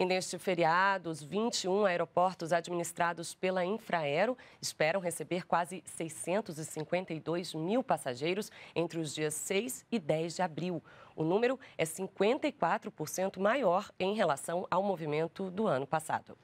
E neste feriado, os 21 aeroportos administrados pela Infraero esperam receber quase 652 mil passageiros entre os dias 6 e 10 de abril. O número é 54% maior em relação ao movimento do ano passado.